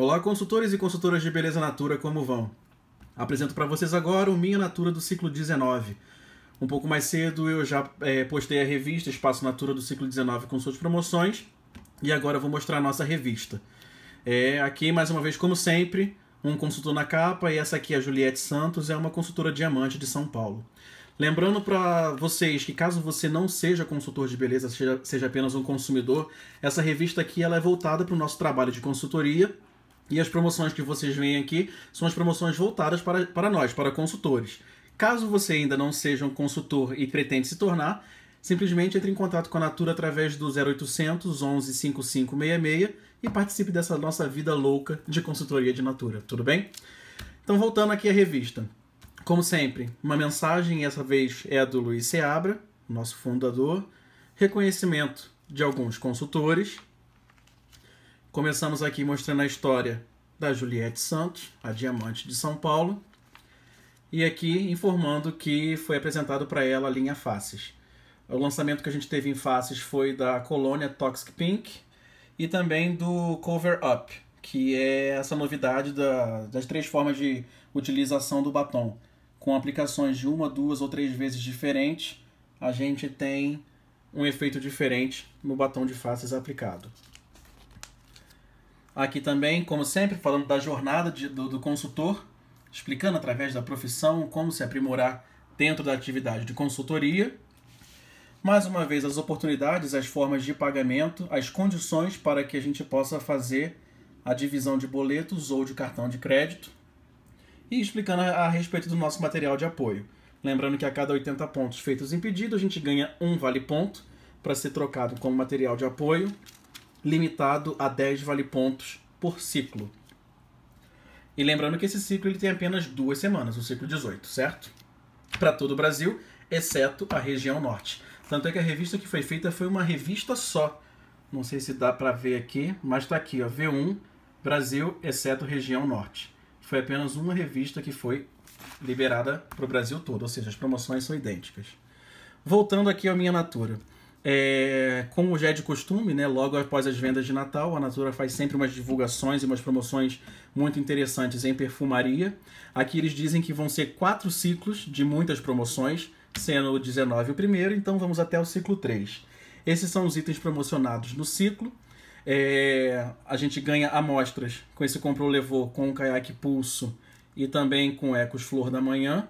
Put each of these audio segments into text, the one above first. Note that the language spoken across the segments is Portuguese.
Olá, consultores e consultoras de beleza natura, como vão? Apresento para vocês agora o Minha Natura do ciclo 19. Um pouco mais cedo eu já é, postei a revista Espaço Natura do ciclo 19 com suas promoções e agora eu vou mostrar a nossa revista. É, aqui, mais uma vez, como sempre, um consultor na capa e essa aqui é a Juliette Santos, é uma consultora diamante de São Paulo. Lembrando para vocês que caso você não seja consultor de beleza, seja, seja apenas um consumidor, essa revista aqui ela é voltada para o nosso trabalho de consultoria e as promoções que vocês veem aqui são as promoções voltadas para, para nós, para consultores. Caso você ainda não seja um consultor e pretende se tornar, simplesmente entre em contato com a Natura através do 0800 11 5566 e participe dessa nossa vida louca de consultoria de Natura, tudo bem? Então, voltando aqui à revista. Como sempre, uma mensagem, essa vez é a do Luiz Seabra, nosso fundador, reconhecimento de alguns consultores. Começamos aqui mostrando a história da Juliette Santos, a Diamante de São Paulo, e aqui informando que foi apresentado para ela a linha Faces. O lançamento que a gente teve em Faces foi da Colônia Toxic Pink e também do Cover Up, que é essa novidade da, das três formas de utilização do batom. Com aplicações de uma, duas ou três vezes diferentes, a gente tem um efeito diferente no batom de faces aplicado. Aqui também, como sempre, falando da jornada de, do, do consultor, explicando através da profissão como se aprimorar dentro da atividade de consultoria. Mais uma vez, as oportunidades, as formas de pagamento, as condições para que a gente possa fazer a divisão de boletos ou de cartão de crédito. E explicando a respeito do nosso material de apoio. Lembrando que a cada 80 pontos feitos em pedido, a gente ganha um vale ponto para ser trocado como material de apoio limitado a 10 vale-pontos por ciclo. E lembrando que esse ciclo ele tem apenas duas semanas, o ciclo 18, certo? Para todo o Brasil, exceto a região norte. Tanto é que a revista que foi feita foi uma revista só. Não sei se dá para ver aqui, mas está aqui, ó, V1, Brasil, exceto região norte. Foi apenas uma revista que foi liberada para o Brasil todo, ou seja, as promoções são idênticas. Voltando aqui ao Minha Natura. É, como já é de costume, né, logo após as vendas de Natal, a Natura faz sempre umas divulgações e umas promoções muito interessantes em perfumaria. Aqui eles dizem que vão ser quatro ciclos de muitas promoções, sendo o 19 o primeiro, então vamos até o ciclo 3. Esses são os itens promocionados no ciclo. É, a gente ganha amostras com esse Comprou Levou, com o Kayak Pulso e também com Ecos Flor da Manhã.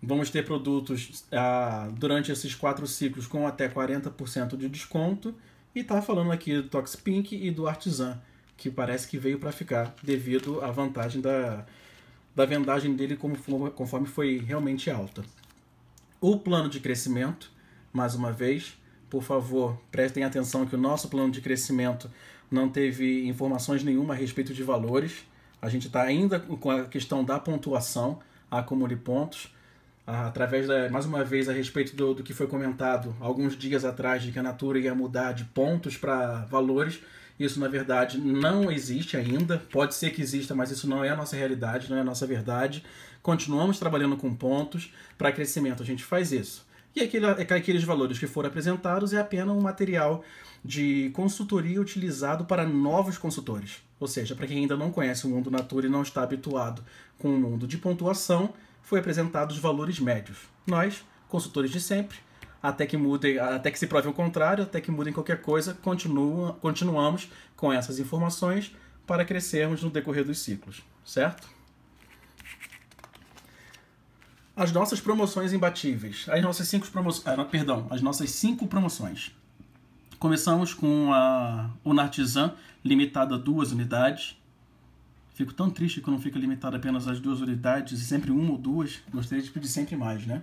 Vamos ter produtos ah, durante esses quatro ciclos com até 40% de desconto. E tá falando aqui do Tox Pink e do Artisan, que parece que veio para ficar devido à vantagem da, da vendagem dele conforme foi realmente alta. O plano de crescimento, mais uma vez, por favor, prestem atenção que o nosso plano de crescimento não teve informações nenhuma a respeito de valores. A gente está ainda com a questão da pontuação, acumule pontos. Ah, através da, mais uma vez a respeito do, do que foi comentado alguns dias atrás de que a Natura ia mudar de pontos para valores. Isso, na verdade, não existe ainda. Pode ser que exista, mas isso não é a nossa realidade, não é a nossa verdade. Continuamos trabalhando com pontos. Para crescimento, a gente faz isso. E aquele, é aqueles valores que foram apresentados é apenas um material de consultoria utilizado para novos consultores. Ou seja, para quem ainda não conhece o mundo Natura e não está habituado com o mundo de pontuação, foi apresentado os valores médios. Nós, consultores de sempre, até que mudem, até que se prove o contrário, até que mudem qualquer coisa, continua, continuamos com essas informações para crescermos no decorrer dos ciclos, certo? As nossas promoções imbatíveis, as nossas cinco promoções, ah, perdão, as nossas cinco promoções. Começamos com a Unartisan limitada a duas unidades, Fico tão triste que eu não fica limitado apenas às duas unidades, sempre uma ou duas. Gostaria de pedir sempre mais, né?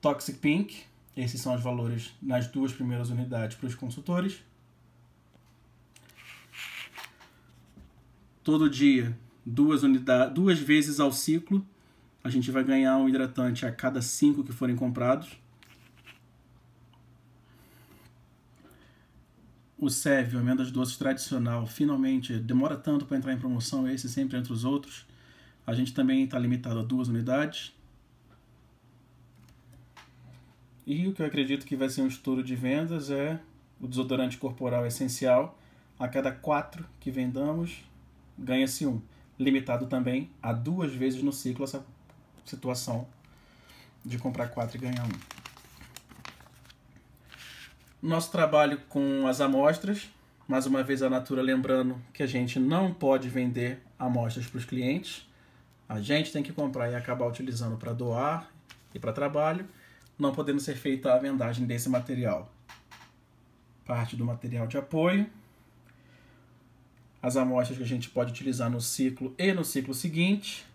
Toxic Pink, esses são os valores nas duas primeiras unidades para os consultores. Todo dia, duas, unidade, duas vezes ao ciclo, a gente vai ganhar um hidratante a cada cinco que forem comprados. o SEV, o Amêndoas Doces tradicional, finalmente demora tanto para entrar em promoção, esse sempre entre os outros. A gente também está limitado a duas unidades. E o que eu acredito que vai ser um estouro de vendas é o desodorante corporal essencial. A cada quatro que vendamos, ganha-se um. Limitado também a duas vezes no ciclo essa situação de comprar quatro e ganhar um. Nosso trabalho com as amostras, mais uma vez a Natura lembrando que a gente não pode vender amostras para os clientes. A gente tem que comprar e acabar utilizando para doar e para trabalho, não podendo ser feita a vendagem desse material. Parte do material de apoio, as amostras que a gente pode utilizar no ciclo e no ciclo seguinte.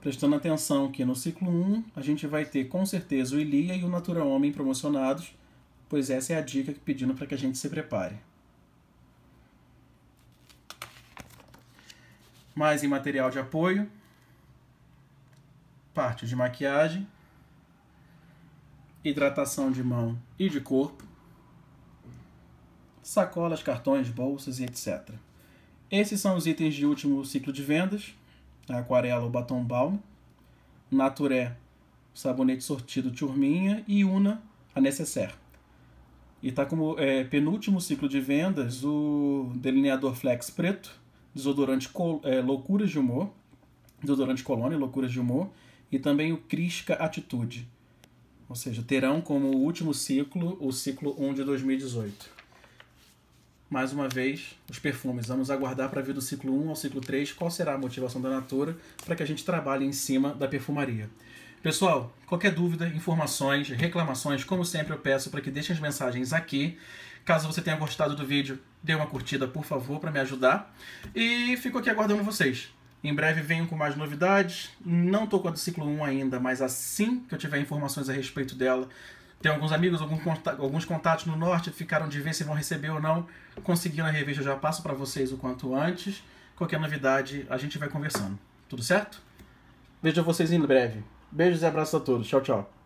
Prestando atenção que no ciclo 1 a gente vai ter com certeza o Ilia e o Natura Homem promocionados pois essa é a dica que pedindo para que a gente se prepare. Mais em material de apoio, parte de maquiagem, hidratação de mão e de corpo, sacolas, cartões, bolsas e etc. Esses são os itens de último ciclo de vendas, aquarela ou batom balm, naturé, sabonete sortido turminha e una, a necessaire. E está como é, penúltimo ciclo de vendas o delineador Flex preto, desodorante é, Loucuras de Humor, desodorante Colônia Loucuras de Humor, e também o Crisca Atitude. Ou seja, terão como último ciclo o ciclo 1 de 2018. Mais uma vez, os perfumes. Vamos aguardar para ver do ciclo 1 ao ciclo 3 qual será a motivação da Natura para que a gente trabalhe em cima da perfumaria. Pessoal, qualquer dúvida, informações, reclamações, como sempre eu peço para que deixem as mensagens aqui. Caso você tenha gostado do vídeo, dê uma curtida, por favor, para me ajudar. E fico aqui aguardando vocês. Em breve venho com mais novidades. Não estou com a do ciclo 1 ainda, mas assim que eu tiver informações a respeito dela, tem alguns amigos, alguns contatos no norte ficaram de ver se vão receber ou não. Conseguindo a revista, eu já passo para vocês o quanto antes. Qualquer novidade, a gente vai conversando. Tudo certo? Vejo vocês em breve. Beijos e abraços a todos. Tchau, tchau.